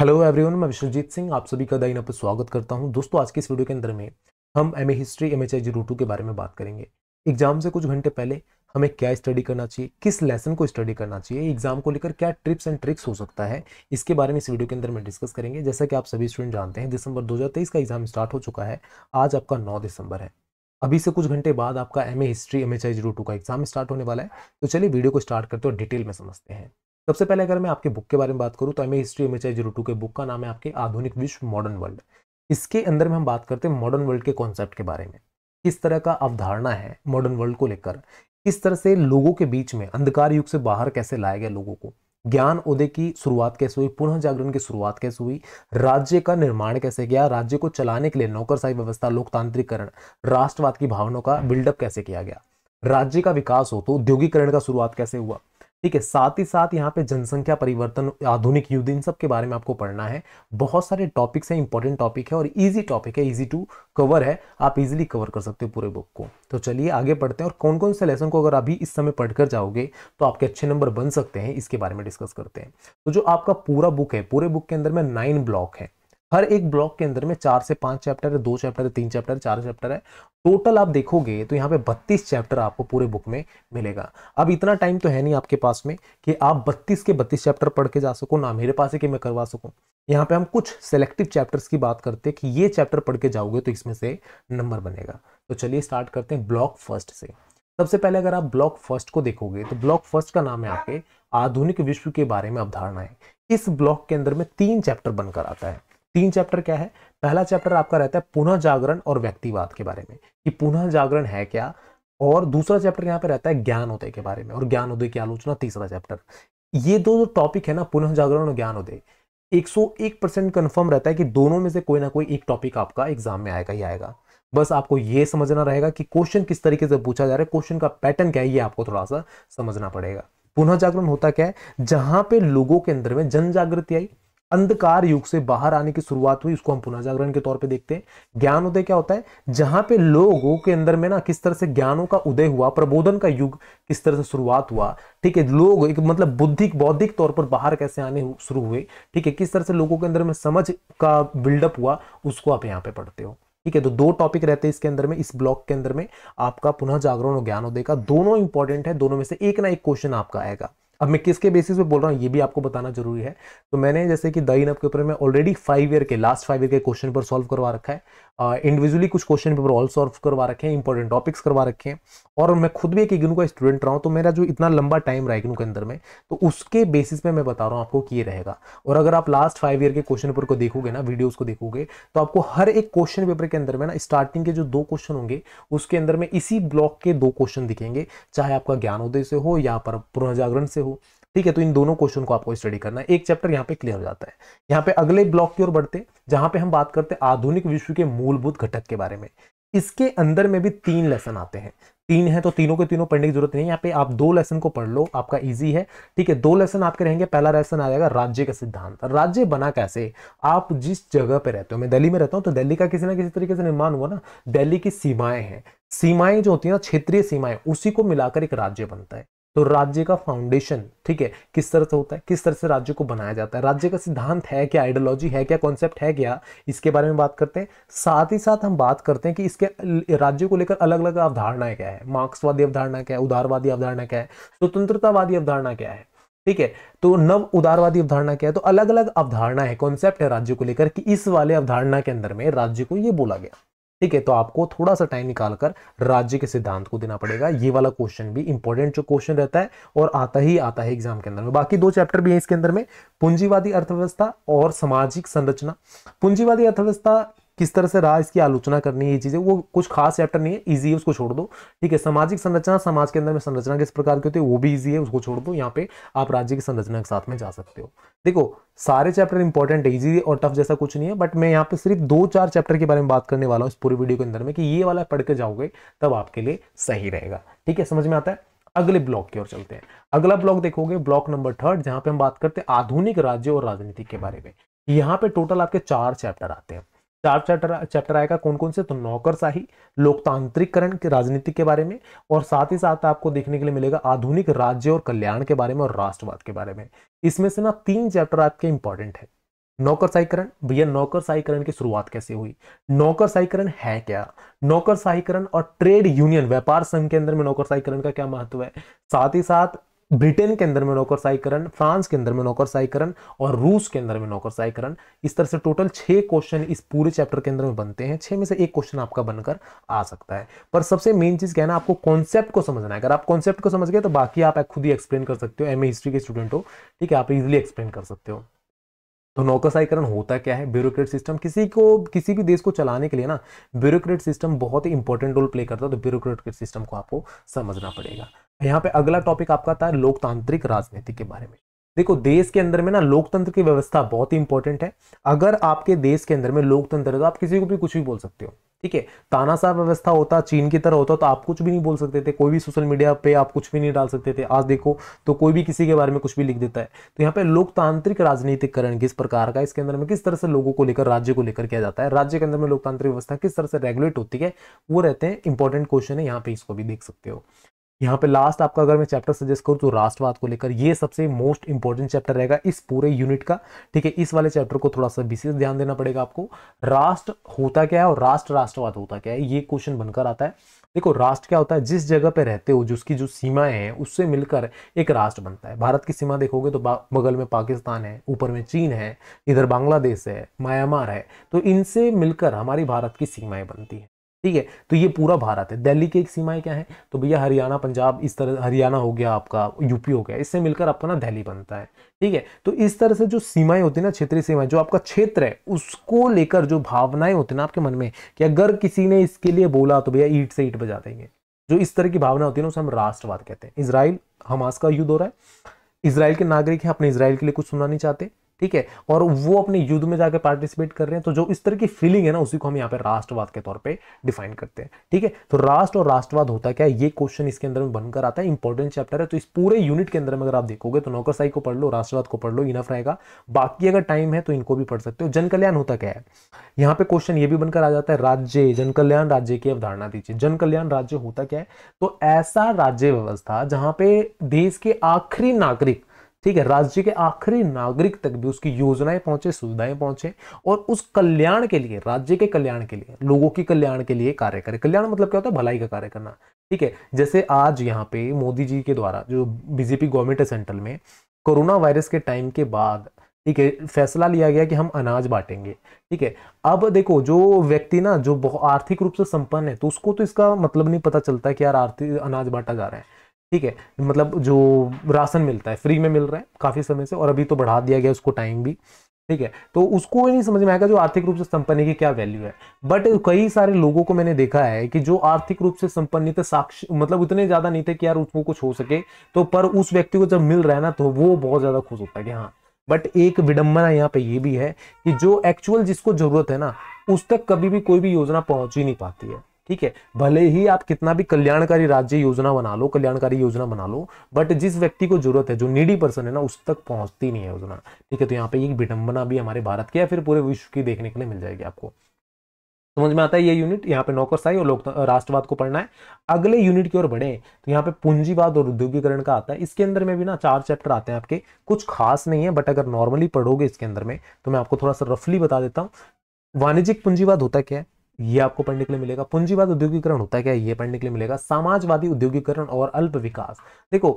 hello everyone मैं विश्वजीत सिंह आप सभी का दाइन पर स्वागत करता हूं दोस्तों आज की इस वीडियो के अंदर में हम M A history M H I G के बारे में बात करेंगे एग्जाम से कुछ घंटे पहले हमें क्या स्टडी करना चाहिए किस लेसन को स्टडी करना चाहिए एग्जाम को लेकर क्या ट्रिप्स एंड ट्रिक्स हो सकता है इसके बारे में इस वीडियो के अंदर में डिस्कस करेंगे जैसा कि आप सभी स्टूडेंट जानते हैं दिसंबर दो का एग्जाम स्टार्ट हो चुका है आज आपका नौ दिसंबर है अभी से कुछ घंटे बाद आपका एम हिस्ट्री एम एच का एग्जाम स्टार्ट होने वाला है तो चलिए वीडियो को स्टार्ट करते और डिटेल में समझते हैं सबसे पहले अगर मैं आपके बुक के बारे में बात करूँ तो M history M H I zero two के बुक का नाम है आपके आधुनिक विश्व मॉडर्न वर्ल्ड इसके अंदर में हम बात करते हैं मॉडर्न वर्ल्ड के कॉन्सेप्ट के बारे में किस तरह का अवधारणा है मॉडर्न वर्ल्ड को लेकर किस तरह से लोगों के बीच में अंधकार युग से बाहर कैसे लाया गया लोगों को ज्ञान उदय की शुरुआत कैसे हुई पुनः जागरण की शुरुआत कैसे हुई राज्य का निर्माण कैसे किया राज्य को चलाने के लिए नौकरशाही व्यवस्था लोकतांत्रिकरण राष्ट्रवाद की भावनाओं का बिल्डअप कैसे किया गया राज्य का विकास हो तो औद्योगिकरण का शुरुआत कैसे हुआ ठीक है साथ ही साथ यहाँ पे जनसंख्या परिवर्तन आधुनिक युद्ध इन सब के बारे में आपको पढ़ना है बहुत सारे टॉपिक्स हैं इंपॉर्टेंट टॉपिक है और इजी टॉपिक है इजी टू कवर है आप इजीली कवर कर सकते हो पूरे बुक को तो चलिए आगे पढ़ते हैं और कौन कौन से लेसन को अगर अभी इस समय पढ़कर जाओगे तो आपके अच्छे नंबर बन सकते हैं इसके बारे में डिस्कस करते हैं तो जो आपका पूरा बुक है पूरे बुक के अंदर में नाइन ब्लॉक है हर एक ब्लॉक के अंदर में चार से पांच चैप्टर है दो चैप्टर है तीन चैप्टर है चार चैप्टर है टोटल आप देखोगे तो यहाँ पे 32 चैप्टर आपको पूरे बुक में मिलेगा अब इतना टाइम तो है नहीं आपके पास में कि आप 32 के 32 चैप्टर पढ़ के जा सको ना मेरे पास है कि मैं करवा सकूँ यहाँ पे हम कुछ सेलेक्टिव चैप्टर्स की बात करते हैं कि ये चैप्टर पढ़ के जाओगे तो इसमें से नंबर बनेगा तो चलिए स्टार्ट करते हैं ब्लॉक फर्स्ट से सबसे पहले अगर आप ब्लॉक फर्स्ट को देखोगे तो ब्लॉक फर्स्ट का नाम है आपके आधुनिक विश्व के बारे में अवधारणा है इस ब्लॉक के अंदर में तीन चैप्टर बनकर आता है तीन चैप्टर क्या है पहला चैप्टर आपका रहता है पुनः जागरण और व्यक्तिवाद के बारे में कि पुनः जागरण है क्या और दूसरा चैप्टर यहाँ पे रहता है ज्ञानोदय के बारे में और ज्ञानोदय की आलोचना तीसरा चैप्टर ये दो जो टॉपिक है ना पुनः जागरण और ज्ञानोदय 101 परसेंट कन्फर्म रहता है कि दोनों में से कोई ना कोई एक टॉपिक आपका एग्जाम में आएगा ही आएगा बस आपको ये समझना रहेगा कि क्वेश्चन किस तरीके से पूछा जा रहा है क्वेश्चन का पैटर्न क्या है ये आपको थोड़ा सा समझना पड़ेगा पुनः जागरण होता क्या है जहां पे लोगों के अंदर में जन जागृति आई अंधकार युग से बाहर आने की शुरुआत हुई उसको हम पुनः जागरण के तौर पे देखते हैं ज्ञान उदय क्या होता है जहां पे लोगों के अंदर में ना किस तरह से ज्ञानों का उदय हुआ प्रबोधन का युग किस तरह से शुरुआत हुआ ठीक है लोग एक मतलब बुद्धिक बौद्धिक तौर पर बाहर कैसे आने शुरू हुए ठीक है किस तरह से लोगों के अंदर में समझ का बिल्डअप हुआ उसको आप यहाँ पे पढ़ते हो ठीक है तो दो टॉपिक रहते हैं इसके अंदर में इस ब्लॉक के अंदर में आपका पुनः जागरण और ज्ञान उदय का दोनों इंपॉर्टेंट है दोनों में से एक ना एक क्वेश्चन आपका आएगा अब मैं किसके बेसिस पे बोल रहा हूँ ये भी आपको बताना जरूरी है तो मैंने जैसे कि दाइन नब के ऊपर मैं ऑलरेडी फाइव ईयर के लास्ट फाइव ईयर के क्वेश्चन पर सॉल्व करवा रखा है इंडिविजुअली uh, कुछ क्वेश्चन पेपर ऑल सॉल्व करवा रखे हैं इंपॉर्टेंट टॉपिक्स करवा रखे हैं और मैं खुद भी एक इग्नू का स्टूडेंट रहा हूँ तो मेरा जो इतना लंबा टाइम रहा इग्नू के अंदर में तो उसके बेसिस पे मैं बता रहा हूँ आपको कि ये रहेगा और अगर आप लास्ट फाइव ईयर के क्वेश्चन पेपर को देखोगे ना वीडियोज़ को देखोगे तो आपको हर एक क्वेश्चन पेपर के अंदर में ना स्टार्टिंग के जो दो क्वेश्चन होंगे उसके अंदर में इसी ब्लॉक के दो क्वेश्चन दिखेंगे चाहे आपका ज्ञानोदय से हो या पर पुनर्जागरण से हो ठीक है तो इन दोनों क्वेश्चन को आपको स्टडी करना है एक चैप्टर यहाँ पे क्लियर हो जाता है यहाँ पे अगले ब्लॉक की ओर बढ़ते जहां पे हम बात करते हैं आधुनिक विश्व के मूलभूत घटक के बारे में इसके अंदर में भी तीन लेसन आते हैं तीन है तो तीनों के तीनों पढ़ने की जरूरत नहीं है यहाँ पे आप दो लेसन को पढ़ लो आपका इजी है ठीक है दो लेसन आपके रहेंगे पहला लेसन आ जाएगा राज्य का सिद्धांत राज्य बना कैसे आप जिस जगह पे रहते हो मैं दिल्ली में रहता हूँ तो दिल्ली का किसी ना किसी तरीके से निर्माण हुआ ना दिल्ली की सीमाएं हैं सीमाएं जो होती है ना क्षेत्रीय सीमाएं उसी को मिलाकर एक राज्य बनता है तो राज्य का फाउंडेशन ठीक है किस तरह से होता है किस तरह से राज्य को बनाया जाता है राज्य का सिद्धांत है क्या आइडियोलॉजी है क्या कॉन्सेप्ट है क्या इसके बारे में बात करते हैं साथ ही साथ हम बात करते हैं कि इसके राज्य को लेकर अलग अलग अवधारणाएं क्या है मार्क्सवादी अवधारणा क्या है उदारवादी अवधारणा क्या है स्वतंत्रतावादी अवधारणा क्या है ठीक है तो नव उदारवादी अवधारणा क्या है तो अलग अलग अवधारणा है कॉन्सेप्ट है राज्य को लेकर कि इस वाले अवधारणा के अंदर में राज्य को ये बोला गया ठीक है तो आपको थोड़ा सा टाइम निकालकर राज्य के सिद्धांत को देना पड़ेगा ये वाला क्वेश्चन भी इंपॉर्टेंट जो क्वेश्चन रहता है और आता ही आता है एग्जाम के अंदर में बाकी दो चैप्टर भी है इसके अंदर में पूंजीवादी अर्थव्यवस्था और सामाजिक संरचना पूंजीवादी अर्थव्यवस्था किस तरह से रहा इसकी आलोचना करनी है ये चीज़ें वो कुछ खास चैप्टर नहीं है ईजी है उसको छोड़ दो ठीक है सामाजिक संरचना समाज के अंदर में संरचना किस प्रकार की होती है वो भी इजी है उसको छोड़ दो यहाँ पे आप राज्य की संरचना के साथ में जा सकते हो देखो सारे चैप्टर इंपॉर्टेंट है इजी और टफ जैसा कुछ नहीं है बट मैं यहाँ पे सिर्फ दो चार चैप्टर के बारे में बात करने वाला हूँ इस पूरी वीडियो के अंदर में कि ये वाला पढ़ के जाओगे तब आपके लिए सही रहेगा ठीक है समझ में आता है अगले ब्लॉक की ओर चलते हैं अगला ब्लॉक देखोगे ब्लॉक नंबर थर्ड जहां पे हम बात करते हैं आधुनिक राज्य और राजनीति के बारे में यहाँ पे टोटल आपके चार चैप्टर आते हैं चार चैप्टर चैप्टर आएगा कौन कौन से तो नौकरशाही लोकतांत्रिकरण के राजनीति के बारे में और साथ ही साथ आपको देखने के लिए मिलेगा आधुनिक राज्य और कल्याण के बारे में और राष्ट्रवाद के बारे में इसमें से ना तीन चैप्टर आपके इंपॉर्टेंट है नौकरशाहीकरण भैया नौकरशाहीकरण की शुरुआत कैसे हुई नौकरशाहीकरण है क्या नौकरशाहीकरण और ट्रेड यूनियन व्यापार संघ के अंदर में नौकरशाहीकरण का क्या महत्व है साथ ही साथ ब्रिटेन के अंदर में नौकरशाहीकरण फ्रांस के अंदर में नौकरशाहीकरण और रूस के अंदर में नौकरशाहीकरण इस तरह से टोटल छः क्वेश्चन इस पूरे चैप्टर के अंदर में बनते हैं छः में से एक क्वेश्चन आपका बनकर आ सकता है पर सबसे मेन चीज़ क्या है ना आपको कॉन्सेप्ट को समझना है अगर आप कॉन्सेप्ट को समझ गए तो बाकी आप खुद ही एक्सप्लेन कर सकते हो एम हिस्ट्री के स्टूडेंट हो ठीक है आप इजिली एक्सप्लेन कर सकते हो तो नौकरशाहीकरण होता क्या है ब्यूरोक्रेट सिस्टम किसी को किसी भी देश को चलाने के लिए ना ब्यूरोक्रेट सिस्टम बहुत ही इंपॉर्टेंट रोल प्ले करता है तो ब्यूरोक्रेट सिस्टम को आपको समझना पड़ेगा यहाँ पे अगला टॉपिक आपका था लोकतांत्रिक राजनीति के बारे में देखो देश के अंदर में ना लोकतंत्र की व्यवस्था बहुत ही इंपॉर्टेंट है अगर आपके देश के अंदर में लोकतंत्र है तो आप किसी को भी कुछ भी बोल सकते हो ठीक है तानाशाह व्यवस्था होता चीन की तरह होता तो आप कुछ भी नहीं बोल सकते थे कोई भी सोशल मीडिया पे आप कुछ भी नहीं डाल सकते थे आज देखो तो कोई भी किसी के बारे में कुछ भी लिख देता है तो यहाँ पे लोकतांत्रिक राजनीतिकरण किस प्रकार का इसके अंदर में किस तरह से लोगों को लेकर राज्य को लेकर किया जाता है राज्य के अंदर में लोकतांत्रिक व्यवस्था किस तरह से रेगुलेट होती है वो रहते हैं इंपॉर्टेंट क्वेश्चन है यहाँ पे इसको भी देख सकते हो यहाँ पे लास्ट आपका अगर मैं चैप्टर सजेस्ट करूँ तो राष्ट्रवाद को लेकर ये सबसे मोस्ट इंपॉर्टेंट चैप्टर रहेगा इस पूरे यूनिट का ठीक है इस वाले चैप्टर को थोड़ा सा विशेष ध्यान देना पड़ेगा आपको राष्ट्र होता क्या है और राष्ट्र राष्ट्रवाद होता क्या है ये क्वेश्चन बनकर आता है देखो राष्ट्र क्या होता है जिस जगह पे रहते हो जिसकी जो सीमाएं हैं उससे मिलकर एक राष्ट्र बनता है भारत की सीमा देखोगे तो बगल में पाकिस्तान है ऊपर में चीन है इधर बांग्लादेश है म्यांमार है तो इनसे मिलकर हमारी भारत की सीमाएं बनती है ठीक है तो ये पूरा भारत है दिल्ली की एक सीमाएं क्या है तो भैया हरियाणा पंजाब इस तरह हरियाणा हो गया आपका यूपी हो गया इससे मिलकर आपका ना दिल्ली बनता है ठीक है तो इस तरह से जो सीमाएं होती है ना क्षेत्रीय सीमाएं जो आपका क्षेत्र है उसको लेकर जो भावनाएं होती ना आपके मन में कि अगर किसी ने इसके लिए बोला तो भैया ईट से ईट बजा देंगे जो इस तरह की भावना होती है ना उसे हम राष्ट्रवाद कहते हैं इसराइल हमास का युद्ध हो रहा है इसराइल के नागरिक हैं अपने इसराइल के लिए कुछ सुनना नहीं चाहते ठीक है और वो अपने युद्ध में जाकर पार्टिसिपेट कर रहे हैं तो जो इस तरह की फीलिंग है ना उसी को हम यहाँ पे राष्ट्रवाद के तौर पे डिफाइन करते हैं ठीक है तो राष्ट्र और राष्ट्रवाद होता क्या है ये क्वेश्चन इसके अंदर में बनकर आता है इंपॉर्टेंट चैप्टर है तो इस पूरे यूनिट के अंदर में अगर आप देखोगे तो नौकरशाही को पढ़ लो राष्ट्रवाद को पढ़ लो इनफ रहेगा बाकी अगर टाइम है तो इनको भी पढ़ सकते हो जनकल्याण होता क्या है यहाँ पे क्वेश्चन ये भी बनकर आ जाता है राज्य जनकल्याण राज्य की अवधारणा दीजिए जनकल्याण राज्य होता क्या है तो ऐसा राज्य व्यवस्था जहां पे देश के आखिरी नागरिक ठीक है राज्य के आखिरी नागरिक तक भी उसकी योजनाएं पहुंचे सुविधाएं पहुंचे और उस कल्याण के लिए राज्य के कल्याण के लिए लोगों के कल्याण के लिए कार्य करें कल्याण मतलब क्या होता है भलाई का कार्य करना ठीक है जैसे आज यहाँ पे मोदी जी के द्वारा जो बीजेपी गवर्नमेंट है सेंट्रल में कोरोना वायरस के टाइम के बाद ठीक है फैसला लिया गया कि हम अनाज बांटेंगे ठीक है अब देखो जो व्यक्ति ना जो आर्थिक रूप से संपन्न है तो उसको तो इसका मतलब नहीं पता चलता कि यार आर्थिक अनाज बांटा जा रहा है ठीक है मतलब जो राशन मिलता है फ्री में मिल रहा है काफ़ी समय से और अभी तो बढ़ा दिया गया उसको टाइम भी ठीक है तो उसको नहीं समझ में आएगा जो आर्थिक रूप से संपन्न की क्या वैल्यू है बट कई सारे लोगों को मैंने देखा है कि जो आर्थिक रूप से संपन्न थे साक्ष मतलब उतने ज्यादा नहीं थे कि यार उसको कुछ हो सके तो पर उस व्यक्ति को जब मिल रहा है ना तो वो बहुत ज्यादा खुश होता है कि हाँ बट एक विडंबना यहाँ पे ये भी है कि जो एक्चुअल जिसको जरूरत है ना उस तक कभी भी कोई भी योजना पहुंच ही नहीं पाती है ठीक है भले ही आप कितना भी कल्याणकारी राज्य योजना बना लो कल्याणकारी योजना बना लो बट जिस व्यक्ति को जरूरत है जो निडी पर्सन है ना उस तक पहुंचती नहीं है योजना ठीक है तो यहाँ पे एक विडंबना भी हमारे भारत की या फिर पूरे विश्व की देखने के लिए मिल जाएगी आपको समझ में आता है ये यूनिट यहाँ पे नौकरशाही और लोक राष्ट्रवाद को पढ़ना है अगले यूनिट की ओर बढ़े तो यहाँ पे पूंजीवाद और उद्योगीकरण का आता है इसके अंदर में भी ना चार चैप्टर आते हैं आपके कुछ खास नहीं है बट अगर नॉर्मली पढ़ोगे इसके अंदर में तो मैं आपको थोड़ा सा रफली बता देता हूँ वाणिज्यिक पूंजीवाद होता क्या है ये आपको पढ़ने के लिए मिलेगा पूंजीवाद उद्योगीकरण होता है क्या ये पढ़ने के लिए मिलेगा समाजवादी उद्योगीकरण और अल्प विकास देखो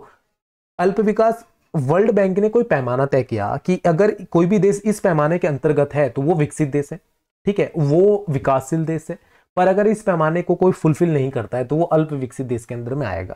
अल्प विकास वर्ल्ड बैंक ने कोई पैमाना तय किया कि अगर कोई भी देश इस पैमाने के अंतर्गत है तो वो विकसित देश है ठीक है वो विकासशील देश है पर अगर इस पैमाने को कोई फुलफिल नहीं करता है तो वो अल्प विकसित देश के अंदर में आएगा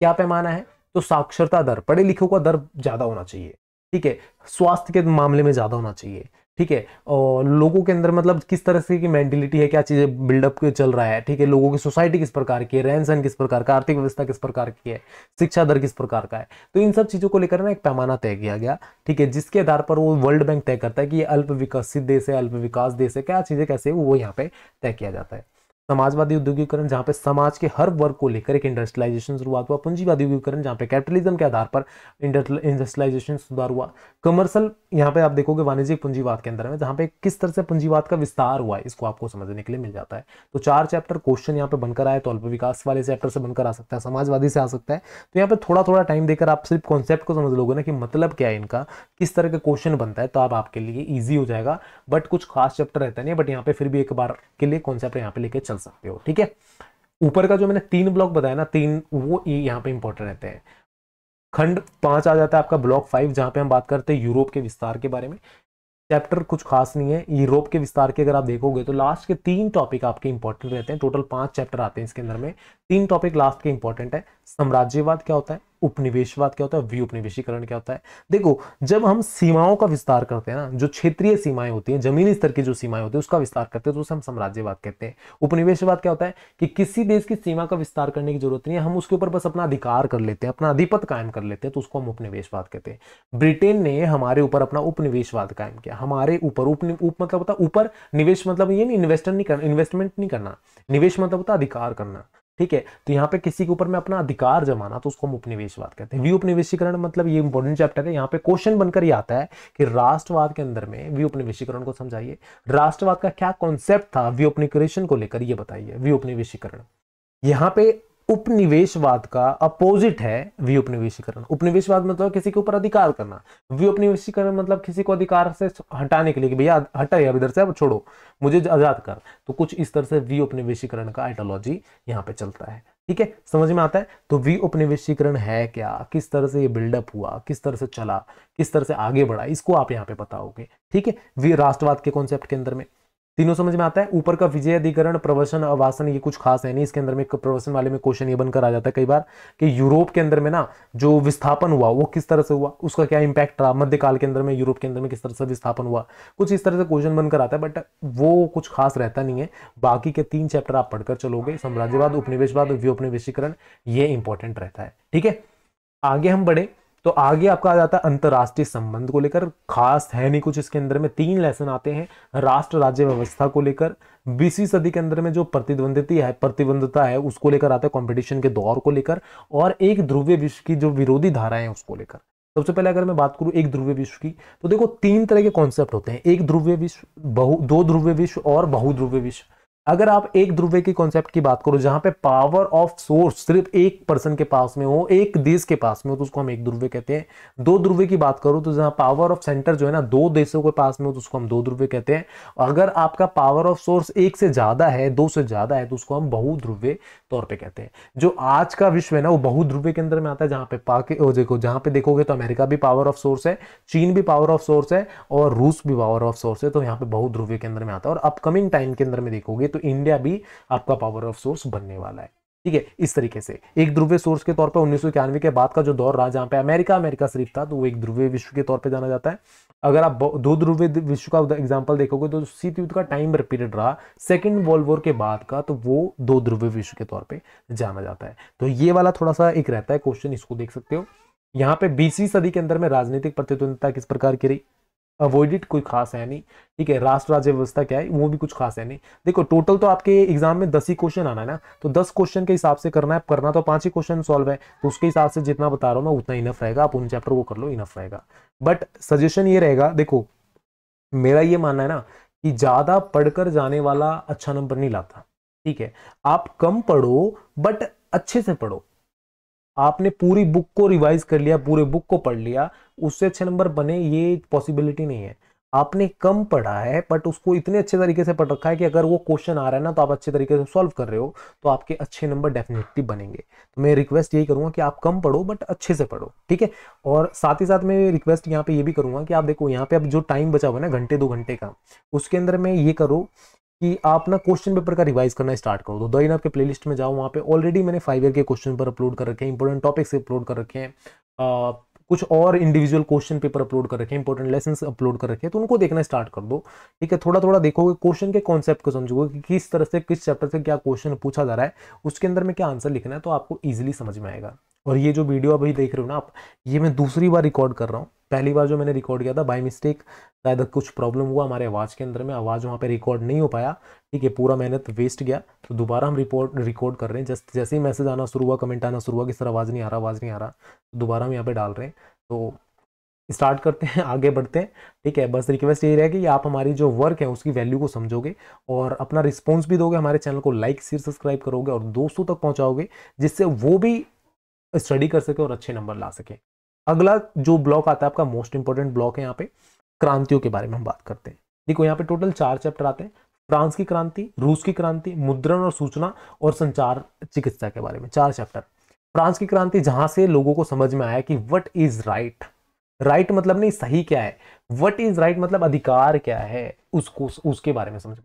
क्या पैमाना है तो साक्षरता दर पढ़े लिखों का दर ज्यादा होना चाहिए ठीक है स्वास्थ्य के मामले में ज्यादा होना चाहिए ठीक है और लोगों के अंदर मतलब किस तरह से की मैंटेलिटी है क्या चीज़ें बिल्डअप चल रहा है ठीक है लोगों की सोसाइटी किस प्रकार की है रहन सहन किस प्रकार का आर्थिक व्यवस्था किस प्रकार की है शिक्षा दर किस प्रकार का है तो इन सब चीज़ों को लेकर ना एक पैमाना तय किया गया ठीक है जिसके आधार पर वो वर्ल्ड बैंक तय करता है कि ये अल्प विकसित देश है अल्प विकास देश है क्या चीज़ें कैसे वो यहाँ पे तय किया जाता है समाजवादी उद्योगीकरण जहां पे समाज के हर वर्ग को लेकर एक इंडस्ट्रियलाइजेशन शुरुआत हुआ पूंजीवादी उद्योगीकरण जहां पे कैपिटलिज्म के आधार पर इंडस्ट्रियलाइजेशन सुधार हुआ कमर्शियल यहां पे आप देखोगे वाणिज्यिक पूंजीवाद के अंदर में जहां पे किस तरह से पूंजीवाद का विस्तार हुआ इसको आपको समझने के लिए मिल जाता है तो चार चैप्टर क्वेश्चन यहाँ पे बनकर आए तो अल्प विकास वाले चैप्टर से बनकर आ सकता है समाजवादी से आ सकता है तो यहाँ पे थोड़ा थोड़ा टाइम देकर आप सिर्फ कॉन्सेप्ट को समझ लोगे ना कि मतलब क्या है इनका किस तरह का क्वेश्चन बनता है तो आप आपके लिए ईजी हो जाएगा बट कुछ खास चैप्टर रहता नहीं बट यहाँ पे फिर भी एक बार के लिए कॉन्सेप्ट यहाँ पे लेके चलते मान सकते हो ठीक है ऊपर का जो मैंने तीन ब्लॉक बताया ना तीन वो यहाँ पे इंपॉर्टेंट रहते हैं खंड पांच आ जाता है आपका ब्लॉक फाइव जहां पे हम बात करते हैं यूरोप के विस्तार के बारे में चैप्टर कुछ खास नहीं है यूरोप के विस्तार के अगर आप देखोगे तो लास्ट के तीन टॉपिक आपके इंपॉर्टेंट रहते हैं टोटल पांच चैप्टर आते हैं इसके अंदर में तीन टॉपिक लास्ट के इंपॉर्टेंट है साम्राज्यवाद क्या होता है उपनिवेशवाद क्या होता है उपनिवेशीकरण क्या होता है देखो जब हम सीमाओं का विस्तार करते हैं ना जो क्षेत्रीय सीमाएं होती हैं जमीनी स्तर की जो सीमाएं होती है उसका विस्तार करते हैं तो उसे हम साम्राज्यवाद कहते हैं उपनिवेशवाद क्या होता है कि किसी देश की सीमा का विस्तार करने की जरूरत नहीं है हम उसके ऊपर बस अपना अधिकार कर लेते हैं अपना अधिपत कायम कर लेते हैं तो उसको हम उपनिवेशवाद कहते हैं ब्रिटेन ने हमारे ऊपर अपना उपनिवेशवाद कायम किया हमारे ऊपर उप मतलब होता ऊपर निवेश मतलब ये नहीं इन्वेस्टर नहीं करना इन्वेस्टमेंट नहीं करना निवेश मतलब होता अधिकार करना ठीक है तो यहाँ पे किसी के ऊपर मैं अपना अधिकार जमाना तो उसको हम उपनिवेशवाद कहते हैं व्यूपनिवेशीकरण मतलब ये इंपॉर्टेंट चैप्टर है यहाँ पे क्वेश्चन बनकर ये आता है कि राष्ट्रवाद के अंदर में व्यूपनिवेशीकरण को समझाइए राष्ट्रवाद का क्या कॉन्सेप्ट था व्यूपनिकरेशन को लेकर ये बताइए व्यूपनिवेशीकरण यहाँ पे उपनिवेशवाद का अपोजिट है व्युपनिवेशीकरण उपनिवेशवाद मतलब किसी के ऊपर अधिकार करना व्युपनिवेशीकरण मतलब किसी को अधिकार से हटाने के लिए कि भैया हटा अब इधर से अब छोड़ो मुझे आजाद कर तो कुछ इस तरह से उपनिवेशीकरण का आइडियोलॉजी यहाँ पे चलता है ठीक है समझ में आता है तो वी उपनिवेशीकरण है क्या किस तरह से ये बिल्डअप हुआ किस तरह से चला किस तरह से आगे बढ़ा इसको आप यहाँ पे बताओगे ठीक है वी राष्ट्रवाद के कॉन्सेप्ट के अंदर में तीनों समझ में आता है ऊपर का विजय अधिकरण प्रवसन आवासन ये कुछ खास है नहीं इसके अंदर में प्रवसन वाले में क्वेश्चन ये बनकर आ जाता है कई बार कि यूरोप के अंदर में ना जो विस्थापन हुआ वो किस तरह से हुआ उसका क्या इंपैक्ट रहा मध्यकाल के अंदर में यूरोप के अंदर में किस तरह से विस्थापन हुआ कुछ इस तरह से क्वेश्चन बनकर आता है बट वो कुछ खास रहता नहीं है बाकी के तीन चैप्टर आप पढ़कर चलोगे साम्राज्यवाद उपनिवेशवाद व्योपनिवेशीकरण ये इंपॉर्टेंट रहता है ठीक है आगे हम बढ़े तो आगे आपका आ जाता है अंतर्राष्ट्रीय संबंध को लेकर खास है नहीं कुछ इसके अंदर में तीन लेसन आते हैं राष्ट्र राज्य व्यवस्था को लेकर बीसवीं सदी के अंदर में जो प्रतिद्वंदित है प्रतिबंधता है उसको लेकर आता है कंपटीशन के दौर को लेकर और एक ध्रुवीय विश्व की जो विरोधी धाराएं हैं उसको लेकर सबसे पहले अगर मैं बात करूं एक ध्रुवीय विश्व की तो देखो तीन तरह के कॉन्सेप्ट होते हैं एक ध्रुवीय विश्व बहु दो ध्रुवीय विश्व और बहुध्रुवीय विश्व अगर आप एक ध्रुवे की कॉन्सेप्ट की बात करो जहां पे पावर ऑफ सोर्स सिर्फ एक पर्सन के पास में हो एक देश के पास में हो तो उसको हम एक ध्रुवे कहते हैं दो ध्रुवे की बात करो तो जहां पावर ऑफ सेंटर जो है ना दो देशों के पास में हो तो उसको हम दो ध्रुवे कहते हैं अगर आपका पावर ऑफ सोर्स एक से ज्यादा है दो से ज्यादा है तो उसको हम बहुध्रुवे तौर पर कहते हैं जो आज का विश्व है ना वो बहुध्रुवे के अंदर में आता है जहां पे पाके देखो जहां पे देखोगे तो अमेरिका भी पावर ऑफ सोर्स है चीन भी पावर ऑफ सोर्स है और रूस भी पावर ऑफ सोर्स है तो यहाँ पे बहुध्रुवे के अंदर में आता है और अपकमिंग टाइम के अंदर में देखोगे तो तो इंडिया भी आपका पावर ऑफ सोर्स बनने वाला है ठीक है इस तरीके से एक ध्रुवीय सोर्स के तौर पर उन्नीस के बाद का जो दौर रहा जहां पर अमेरिका अमेरिका सिर्फ था तो वो एक ध्रुवीय विश्व के तौर पर जाना जाता है अगर आप दो ध्रुवीय विश्व का एग्जाम्पल देखोगे तो शीत युद्ध का टाइम पीरियड रहा सेकेंड वर्ल्ड वॉर के बाद का तो वो दो ध्रुवीय विश्व के तौर पर जाना जाता है तो ये वाला थोड़ा सा एक रहता है क्वेश्चन इसको देख सकते हो यहाँ पे बीसवीं सदी के अंदर में राजनीतिक प्रतिद्वंदता किस प्रकार की रही अवॉइडेड कोई खास है नहीं ठीक है राष्ट्र राज्य व्यवस्था क्या है वो भी कुछ खास है नहीं देखो टोटल तो आपके एग्जाम में दस ही क्वेश्चन आना है ना तो दस क्वेश्चन के हिसाब से करना है करना तो पांच ही क्वेश्चन सॉल्व है तो उसके हिसाब से जितना बता रहा हूँ ना उतना इनफ रहेगा आप उन चैप्टर को कर लो इनफ रहेगा बट सजेशन ये रहेगा देखो मेरा ये मानना है ना कि ज़्यादा पढ़कर जाने वाला अच्छा नंबर नहीं लाता ठीक है आप कम पढ़ो बट अच्छे से पढ़ो आपने पूरी बुक को रिवाइज कर लिया पूरे बुक को पढ़ लिया उससे अच्छे नंबर बने ये पॉसिबिलिटी नहीं है आपने कम पढ़ा है बट उसको इतने अच्छे तरीके से पढ़ रखा है कि अगर वो क्वेश्चन आ रहा है ना तो आप अच्छे तरीके से सॉल्व कर रहे हो तो आपके अच्छे नंबर डेफिनेटली बनेंगे तो मैं रिक्वेस्ट यही करूंगा कि आप कम पढ़ो बट अच्छे से पढ़ो ठीक है और साथ ही साथ मैं रिक्वेस्ट यहाँ पे ये भी करूंगा कि आप देखो यहाँ पे अब जो टाइम बचा हुआ है ना घंटे दो घंटे का उसके अंदर मैं ये करूँ कि आप ना क्वेश्चन पेपर का रिवाइज करना स्टार्ट करो तो दिन आपके प्लेलिस्ट में जाओ वहाँ पे ऑलरेडी मैंने फाइव ईयर के क्वेश्चन पेपर अपलोड कर रखे हैं इंपॉर्टेंट टॉपिक्स अपलोड कर रखे हैं कुछ और इंडिविजुअल क्वेश्चन पेपर अपलोड कर रखे हैं इंपॉर्टेंट लेसन अपलोड कर रखे हैं तो उनको देखना स्टार्ट कर दो ठीक है थोड़ा थोड़ा देखोगे क्वेश्चन के कॉन्सेप्ट को समझोगे कि किस तरह से किस चैप्टर से क्या क्वेश्चन पूछा जा रहा है उसके अंदर में क्या आंसर लिखना है तो आपको ईजिली समझ में आएगा और ये जो वीडियो अभी देख रहे हो ना आप ये मैं दूसरी बार रिकॉर्ड कर रहा हूँ पहली बार जो मैंने रिकॉर्ड किया था बाई मिस्टेक शायद कुछ प्रॉब्लम हुआ हमारे आवाज़ के अंदर में आवाज़ वहाँ पे रिकॉर्ड नहीं हो पाया ठीक है पूरा मेहनत वेस्ट गया तो दोबारा हम रिपोर्ट रिकॉर्ड कर रहे हैं जस्ट जैसे ही मैसेज आना शुरू हुआ कमेंट आना शुरू हुआ कि सर आवाज़ नहीं आ रहा आवाज़ नहीं आ रहा तो दोबारा हम यहाँ पर डाल रहे हैं तो स्टार्ट करते हैं आगे बढ़ते हैं ठीक है बस रिक्वेस्ट यही रहेगी कि आप हमारी जो वर्क है उसकी वैल्यू को समझोगे और अपना रिस्पॉन्स भी दोगे हमारे चैनल को लाइक शेयर सब्सक्राइब करोगे और दोस्तों तक पहुँचाओगे जिससे वो भी स्टडी कर सके और अच्छे नंबर ला सके अगला जो ब्लॉक आता है आपका मोस्ट इंपॉर्टेंट ब्लॉक है यहाँ पे क्रांतियों के बारे में हम बात करते हैं देखो यहाँ पे टोटल चार चैप्टर आते हैं फ्रांस की क्रांति रूस की क्रांति मुद्रण और सूचना और संचार चिकित्सा के बारे में चार चैप्टर फ्रांस की क्रांति जहां से लोगों को समझ में आया कि वट इज राइट राइट मतलब नहीं सही क्या है वट इज राइट मतलब अधिकार क्या है उसको उसके बारे में समझ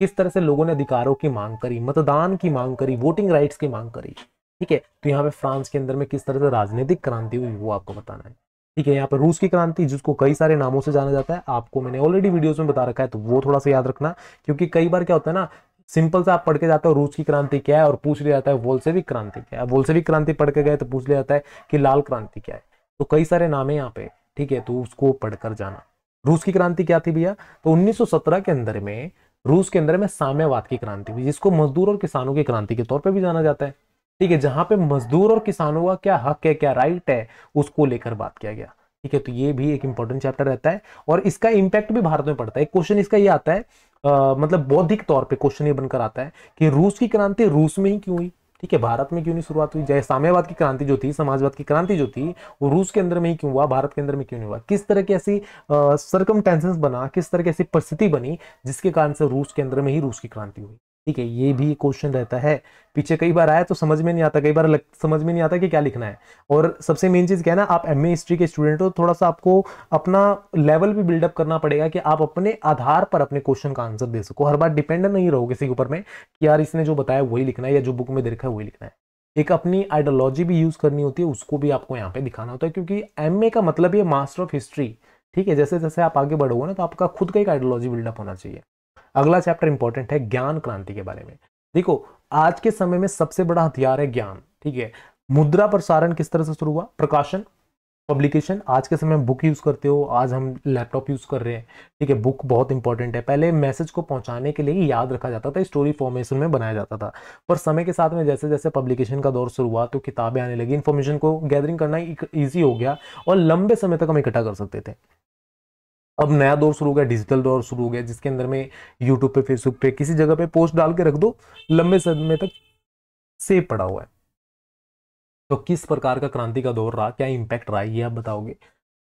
किस तरह से लोगों ने अधिकारों की मांग करी मतदान की मांग करी वोटिंग राइट्स की मांग करी ठीक है तो यहाँ पे फ्रांस के अंदर में किस तरह से राजनीतिक क्रांति हुई वो आपको बताना है ठीक है यहाँ पर रूस की क्रांति जिसको कई सारे नामों से जाना जाता है आपको मैंने ऑलरेडी वीडियोस में बता रखा है तो वो थोड़ा सा याद रखना क्योंकि कई बार क्या होता है ना सिंपल से आप पढ़ के जाते हो रूस की क्रांति क्या है और पूछ लिया जाता है वोल्सेविक क्रांति क्या है वोल्सेविक क्रांति पढ़ के गए तो पूछ लिया जाता है कि लाल क्रांति क्या है तो कई सारे नाम है यहाँ पे ठीक है तो उसको पढ़कर जाना रूस की क्रांति क्या थी भैया तो 1917 के अंदर में रूस के अंदर में साम्यवाद की क्रांति हुई जिसको मजदूर और किसानों की क्रांति के तौर पर भी जाना जाता है ठीक है जहां पे मजदूर और किसानों का क्या हक है क्या राइट है उसको लेकर बात किया गया ठीक है तो ये भी एक इंपॉर्टेंट चैप्टर रहता है और इसका इंपैक्ट भी भारत में पड़ता है क्वेश्चन इसका ये आता है आ, मतलब बौद्धिक तौर पे क्वेश्चन ये बनकर आता है कि रूस की क्रांति रूस में ही क्यों हुई ठीक है भारत में क्यों नहीं शुरुआत हुई जय साम्यवाद की क्रांति जो थी समाजवाद की क्रांति जो थी वो रूस के अंदर में ही क्यों हुआ भारत के अंदर में क्यों नहीं हुआ किस तरह की ऐसी सरकम बना किस तरह की ऐसी परिस्थिति बनी जिसके कारण से रूस के अंदर में ही रूस की क्रांति हुई ठीक है ये भी क्वेश्चन रहता है पीछे कई बार आया तो समझ में नहीं आता कई बार लग, समझ में नहीं आता कि क्या लिखना है और सबसे मेन चीज़ क्या है ना आप एम हिस्ट्री के स्टूडेंट हो थोड़ा सा आपको अपना लेवल भी बिल्डअप करना पड़ेगा कि आप अपने आधार पर अपने क्वेश्चन का आंसर दे सको हर बार डिपेंड नहीं रहो किसी के ऊपर में कि यार इसने जो बताया वही लिखना है या जो बुक में देखा है वही लिखना है एक अपनी आइडियोलॉजी भी यूज़ करनी होती है उसको भी आपको यहाँ पे दिखाना होता है क्योंकि एम का मतलब ये मास्टर ऑफ हिस्ट्री ठीक है जैसे जैसे आप आगे बढ़ोगे ना तो आपका खुद का एक आइडियोलॉजी बिल्डअप होना चाहिए अगला चैप्टर इंपॉर्टेंट है ज्ञान क्रांति के बारे में देखो आज के समय में सबसे बड़ा हथियार है ज्ञान ठीक है मुद्रा प्रसारण किस तरह से शुरू हुआ प्रकाशन पब्लिकेशन आज के समय बुक यूज़ करते हो आज हम लैपटॉप यूज़ कर रहे हैं ठीक है बुक बहुत इंपॉर्टेंट है पहले मैसेज को पहुंचाने के लिए याद रखा जाता था स्टोरी फॉर्मेशन में बनाया जाता था पर समय के साथ में जैसे जैसे पब्लिकेशन का दौर शुरू हुआ तो किताबें आने लगी इन्फॉर्मेशन को गैदरिंग करना ईजी हो गया और लंबे समय तक हम इकट्ठा कर सकते थे अब नया दौर शुरू हो गया डिजिटल दौर शुरू हो गया जिसके अंदर में यूट्यूब पे फेसबुक पे किसी जगह पे पोस्ट डाल के रख दो लंबे समय तक सेव पड़ा हुआ है तो किस प्रकार का क्रांति का दौर रहा क्या इम्पैक्ट रहा ये आप बताओगे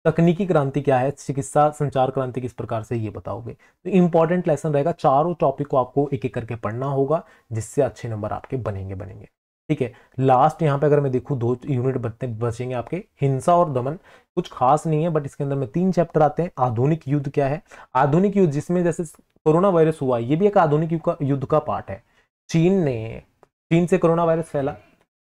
तकनीकी क्रांति क्या है चिकित्सा संचार क्रांति किस प्रकार से ये बताओगे तो इंपॉर्टेंट लेसन रहेगा चारों टॉपिक को आपको एक एक करके पढ़ना होगा जिससे अच्छे नंबर आपके बनेंगे बनेंगे ठीक है लास्ट यहाँ पे अगर मैं देखूँ दो यूनिट बचते बचेंगे आपके हिंसा और दमन कुछ खास नहीं है बट इसके अंदर में तीन चैप्टर आते हैं आधुनिक युद्ध क्या है आधुनिक युद्ध जिसमें जैसे कोरोना वायरस हुआ ये भी एक आधुनिक युद्ध का पार्ट है चीन ने चीन से कोरोना वायरस फैला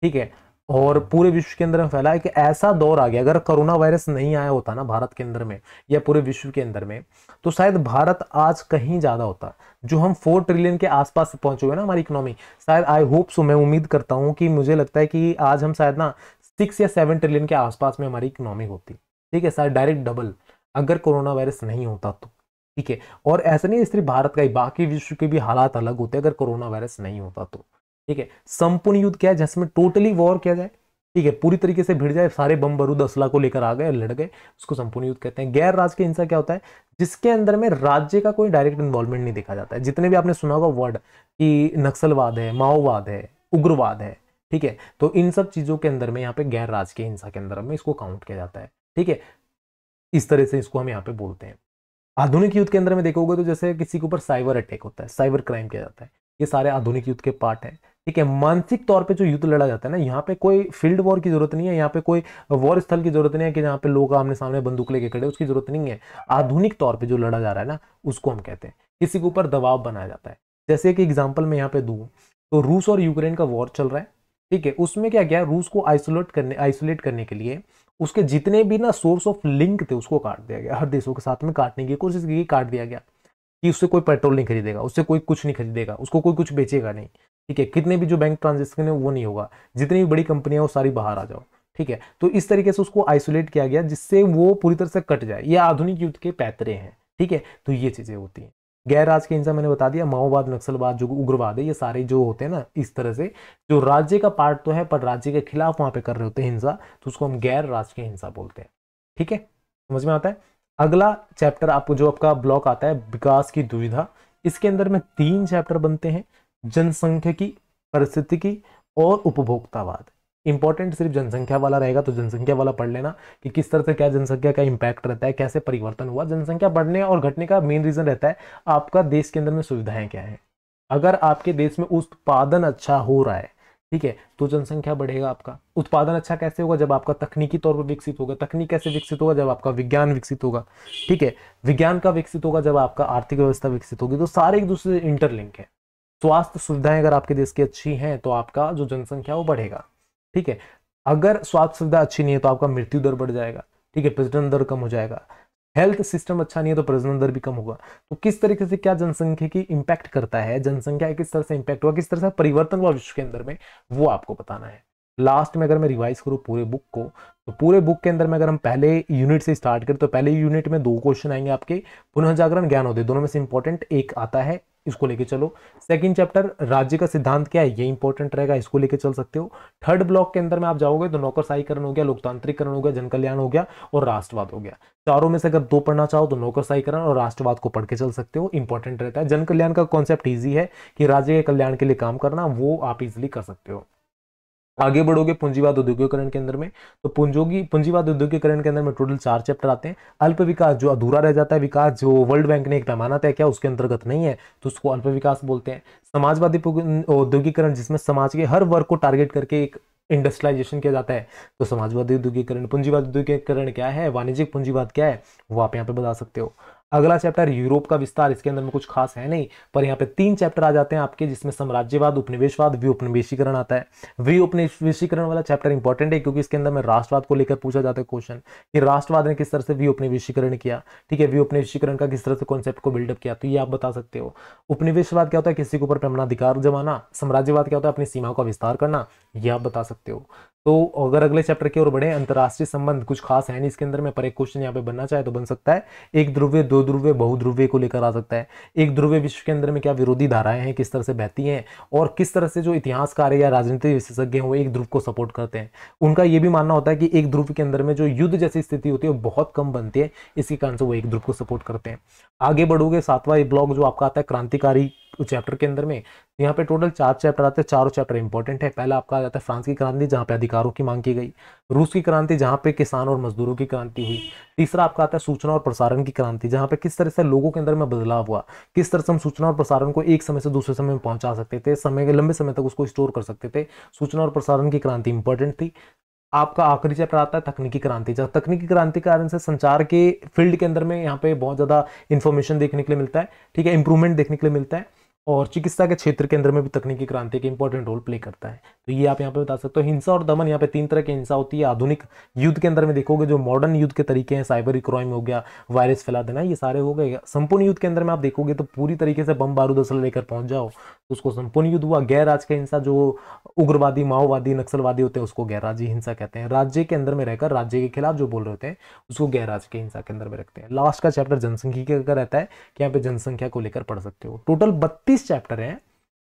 ठीक है और पूरे विश्व के अंदर में फैला है कि ऐसा दौर आ गया अगर कोरोना वायरस नहीं आया होता ना भारत के अंदर में या पूरे विश्व के अंदर में तो शायद भारत आज कहीं ज़्यादा होता जो हम फोर ट्रिलियन के आसपास पहुंचे हुए ना हमारी इकोनॉमी शायद आई होप सो मैं उम्मीद करता हूँ कि मुझे लगता है कि आज हम शायद ना सिक्स या सेवन ट्रिलियन के आसपास में हमारी इकोनॉमी होती ठीक है शायद डायरेक्ट डबल अगर कोरोना वायरस नहीं होता तो ठीक है और ऐसा नहीं है सिर्फ भारत का ही बाकी विश्व के भी हालात अलग होते अगर कोरोना वायरस नहीं होता तो ठीक है संपूर्ण युद्ध क्या है जिसमें टोटली वॉर किया जाए ठीक है पूरी तरीके से भिड़ जाए सारे बम बरूद असला को लेकर आ गए लड़ गए उसको संपूर्ण युद्ध कहते हैं गैर राज्य की हिंसा क्या होता है जिसके अंदर में राज्य का कोई डायरेक्ट इन्वॉल्वमेंट नहीं देखा जाता है जितने भी आपने सुना होगा वर्ड कि नक्सलवाद है माओवाद है उग्रवाद है ठीक है तो इन सब चीज़ों के अंदर में यहाँ पे गैर राज्य की हिंसा के अंदर में इसको काउंट किया जाता है ठीक है इस तरह से इसको हम यहाँ पे बोलते हैं आधुनिक युद्ध के अंदर में देखोगे तो जैसे किसी के ऊपर साइबर अटैक होता है साइबर क्राइम किया जाता है ये सारे आधुनिक युद्ध के पार्ट हैं ठीक है मानसिक तौर पे जो युद्ध लड़ा जाता है ना यहाँ पे कोई फील्ड वॉर की जरूरत नहीं है यहाँ पे कोई वॉर स्थल की जरूरत नहीं है कि जहाँ पे लोग आमने सामने बंदूक लेके खड़े उसकी जरूरत नहीं है आधुनिक तौर पर जो लड़ा जा रहा है ना उसको हम कहते हैं किसी के ऊपर दबाव बनाया जाता है जैसे कि एग्जाम्पल मैं यहाँ पे दू तो रूस और यूक्रेन का वॉर चल रहा है ठीक है उसमें क्या क्या रूस को आइसोलेट करने आइसोलेट करने के लिए उसके जितने भी ना सोर्स ऑफ लिंक थे उसको काट दिया गया हर देशों के साथ में काटने की कोशिश की काट दिया गया कि उससे कोई पेट्रोल नहीं खरीदेगा उससे कोई कुछ नहीं खरीदेगा उसको कोई कुछ बेचेगा नहीं ठीक है कितने भी जो बैंक ट्रांजेक्शन है वो नहीं होगा जितनी भी बड़ी कंपनियां वो सारी बाहर आ जाओ ठीक है तो इस तरीके से उसको आइसोलेट किया गया जिससे वो पूरी तरह से कट जाए ये आधुनिक युद्ध के पैतरे हैं ठीक है तो ये चीज़ें होती हैं गैर राज के हिंसा मैंने बता दिया माओवाद नक्सलवाद जो उग्रवाद है ये सारे जो होते हैं ना इस तरह से जो राज्य का पार्ट तो है पर राज्य के खिलाफ वहां पे कर रहे होते हैं हिंसा तो उसको हम गैर राज के हिंसा बोलते हैं ठीक है समझ में आता है अगला चैप्टर आपको जो आपका ब्लॉक आता है विकास की दुविधा इसके अंदर में तीन चैप्टर बनते हैं जनसंख्या की परिस्थिति की और उपभोक्तावाद इंपॉर्टेंट सिर्फ जनसंख्या वाला रहेगा तो जनसंख्या वाला पढ़ लेना कि किस तरह से क्या जनसंख्या का इम्पैक्ट रहता है कैसे परिवर्तन हुआ जनसंख्या बढ़ने और घटने का मेन रीजन रहता है आपका देश के अंदर में सुविधाएं क्या है अगर आपके देश में उत्पादन अच्छा हो रहा है ठीक है तो जनसंख्या बढ़ेगा आपका उत्पादन अच्छा कैसे होगा जब आपका तकनीकी तौर पर विकसित होगा तकनीक कैसे विकसित होगा जब आपका विज्ञान विकसित होगा ठीक है विज्ञान का विकसित होगा जब आपका आर्थिक व्यवस्था विकसित होगी तो सारे एक दूसरे से इंटरलिंक है स्वास्थ्य सुविधाएं अगर आपके देश की अच्छी हैं तो आपका जो जनसंख्या वो बढ़ेगा ठीक है अगर स्वास्थ्य सुविधा अच्छी नहीं है तो आपका मृत्यु दर बढ़ जाएगा ठीक है प्रजनन दर कम हो जाएगा हेल्थ सिस्टम अच्छा नहीं है तो प्रजनन दर भी कम होगा तो किस तरीके से क्या जनसंख्या की इंपैक्ट करता है जनसंख्या किस तरह से इंपैक्ट हुआ किस तरह से परिवर्तन हुआ विश्व के अंदर में वो आपको बताना है लास्ट में अगर मैं रिवाइज करूँ पूरे बुक को तो पूरे बुक के अंदर में अगर हम पहले यूनिट से स्टार्ट करें तो पहले यूनिट में दो क्वेश्चन आएंगे आपके पुनः जागरण ज्ञान होते दोनों में से इंपॉर्टेंट एक आता है इसको लेके चलो सेकंड चैप्टर राज्य का सिद्धांत क्या है ये इंपॉर्टेंट रहेगा इसको लेके चल सकते हो थर्ड ब्लॉक के अंदर में आप जाओगे तो नौकरशाहीकरण हो गया लोकतांत्रिकरण हो गया जनकल्याण हो गया और राष्ट्रवाद हो गया चारों में से अगर दो पढ़ना चाहो तो नौकरशाहीकरण और राष्ट्रवाद को पढ़ के चल सकते हो इंपॉर्टेंट रहता है जनकल्याण का कॉन्सेप्ट ईजी है कि राज्य के कल्याण के लिए काम करना वो आप इजिली कर सकते हो आगे बढ़ोगे पूंजीवाद उद्योगीकरण के अंदर में तो पूंजोगी पूंजीवाद उद्योगीकरण के अंदर में टोटल चार चैप्टर आते हैं अल्प विकास जो अधूरा रह जाता है विकास जो वर्ल्ड बैंक ने एक पैमाना तय किया उसके अंतर्गत नहीं है तो उसको अल्प विकास बोलते हैं समाजवादी औद्योगिकरण जिसमें समाज के हर वर्ग को टारगेट करके एक इंडस्ट्रियलाइजेशन किया जाता है तो समाजवादी उद्योगीकरण पूंजीवाद उद्योगीकरण क्या है वाणिज्यिक पूंजीवाद क्या है वो आप यहाँ पे बता सकते हो अगला चैप्टर यूरोप का विस्तार इसके अंदर में कुछ खास है नहीं पर यहाँ पे तीन चैप्टर आ जाते हैं आपके जिसमें साम्राज्यवाद उपनिवेशवाद व्यूपनिवेशीकरण आता है उपनिवेशीकरण वाला चैप्टर इंपॉर्टेंट है क्योंकि इसके अंदर में राष्ट्रवाद को लेकर पूछा जाता है क्वेश्चन कि राष्ट्रवाद ने किस तरह से व्यूपनिवेशीकरण किया ठीक है व्यूपनिवेशीकरण का किस तरह से कॉन्सेप्ट को बिल्डअप किया तो ये आप बता सकते हो उपनिवेशवाद क्या होता है किसी के ऊपर अपना अधिकार जमाना साम्राज्यवाद क्या होता है अपनी सीमा का विस्तार करना यह आप बता सकते हो तो अगर अगले चैप्टर की ओर बढ़े अंतर्राष्ट्रीय संबंध कुछ खास है नहीं इसके अंदर में पर एक क्वेश्चन यहाँ पे बनना चाहे तो बन सकता है एक ध्रुव्य दो बहु बहुध्रुवीय को लेकर आ सकता है एक ध्रुव्य विश्व के अंदर में क्या विरोधी धाराएं हैं किस तरह से बहती हैं और किस तरह से जो इतिहासकार या राजनीतिक विशेषज्ञ हैं वो एक ध्रुव को सपोर्ट करते हैं उनका ये भी मानना होता है कि एक ध्रुव के अंदर में जो युद्ध जैसी स्थिति होती है वो बहुत कम बनती है इसके कारण से वो एक ध्रुव को सपोर्ट करते हैं आगे बढ़ोगे सातवां ब्लॉग जो आपका आता है क्रांतिकारी चैप्टर के अंदर में तो यहाँ पे टोटल चार चैप्टर आते हैं चारों चैप्टर इंपॉर्टेंट है पहला आपका आ जाता है फ्रांस की क्रांति जहाँ पे अधिकारों की मांग की गई रूस की क्रांति जहाँ पे किसान और मजदूरों की क्रांति हुई तीसरा आपका आता है सूचना और प्रसारण की क्रांति जहाँ पे किस तरह से लोगों के अंदर में बदलाव हुआ किस तरह से हम सूचना और प्रसारण को एक समय से दूसरे समय में पहुंचा सकते थे समय के लंबे समय तक उसको स्टोर कर सकते थे सूचना और प्रसारण की क्रांति इंपॉर्टेंट थी आपका आखिरी चैप्टर आता है तकनीकी क्रांति जहाँ तकनीकी क्रांति के कारण से संचार के फील्ड के अंदर में यहाँ पे बहुत ज़्यादा इन्फॉर्मेशन देखने के लिए मिलता है ठीक है इंप्रूवमेंट देखने के लिए मिलता है और चिकित्सा के क्षेत्र के अंदर में भी तकनीकी क्रांति के इंपॉर्टेंट रोल प्ले करता है तो ये आप यहाँ पे बता सकते हो हिंसा और दमन यहाँ पे तीन तरह की हिंसा होती है आधुनिक युद्ध के अंदर में देखोगे जो मॉडर्न युद्ध के तरीके हैं साइबर क्राइम हो गया वायरस फैला देना ये सारे हो गए संपूर्ण युद्ध के अंदर में आप देखोगे तो पूरी तरीके से बम बारूद असल लेकर पहुंच जाओ तो उसको संपूर्ण युद्ध हुआ गैर राज का हिंसा जो उग्रवादी माओवादी नक्सलवादी होते हैं उसको गैर राज्य हिंसा कहते हैं राज्य के अंदर में रहकर राज्य के खिलाफ जो बोल रहे होते हैं उसको गैर राज्य के हिंसा के अंदर में रखते हैं लास्ट का चैप्टर जनसंख्या का रहता है कि यहाँ पे जनसंख्या को लेकर पढ़ सकते हो टोटल बत्तीस तीस चैप्टर हैं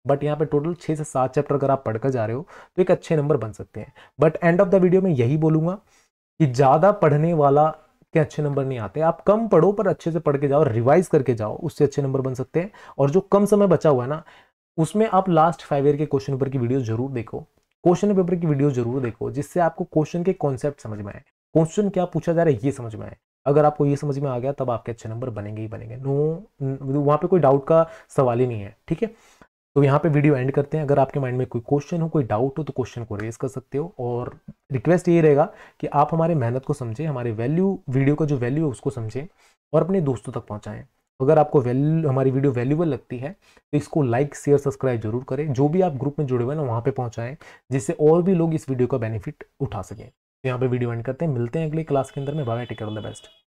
बट यहाँ पे टोटल छः से सात चैप्टर अगर आप पढ़कर जा रहे हो तो एक अच्छे नंबर बन सकते हैं but end of the video में यही बोलूँगा कि ज़्यादा पढ़ने वाला के अच्छे नंबर नहीं आते आप कम पढ़ो पर अच्छे से पढ़ के जाओ रिवाइज करके जाओ उससे अच्छे नंबर बन सकते हैं और जो कम समय बचा हुआ है ना उसमें आप लास्ट फाइव ईयर के क्वेश्चन पेपर की वीडियो जरूर देखो क्वेश्चन पेपर की वीडियो जरूर देखो जिससे आपको क्वेश्चन के कॉन्सेप्ट समझ में आए क्वेश्चन क्या पूछा जा रहा है ये समझ में आए अगर आपको ये समझ में आ गया तब आपके अच्छे नंबर बनेंगे ही बनेंगे नो वहाँ पे कोई डाउट का सवाल ही नहीं है ठीक है तो यहाँ पे वीडियो एंड करते हैं अगर आपके माइंड में कोई क्वेश्चन हो कोई डाउट हो तो क्वेश्चन को रेज कर सकते हो और रिक्वेस्ट ये रहेगा कि आप हमारे मेहनत को समझें हमारे वैल्यू वीडियो का जो वैल्यू है उसको समझें और अपने दोस्तों तक पहुँचाएँ अगर आपको वैल्यू हमारी वीडियो वैल्यूबल लगती है तो इसको लाइक शेयर सब्सक्राइब जरूर करें जो भी आप ग्रुप में जुड़े हुए हैं ना वहाँ पर पहुँचाएँ जिससे और भी लोग इस वीडियो का बेनिफिट उठा सकें यहाँ पे वीडियो एंड करते हैं मिलते हैं अगली क्लास के अंदर में bye take all the best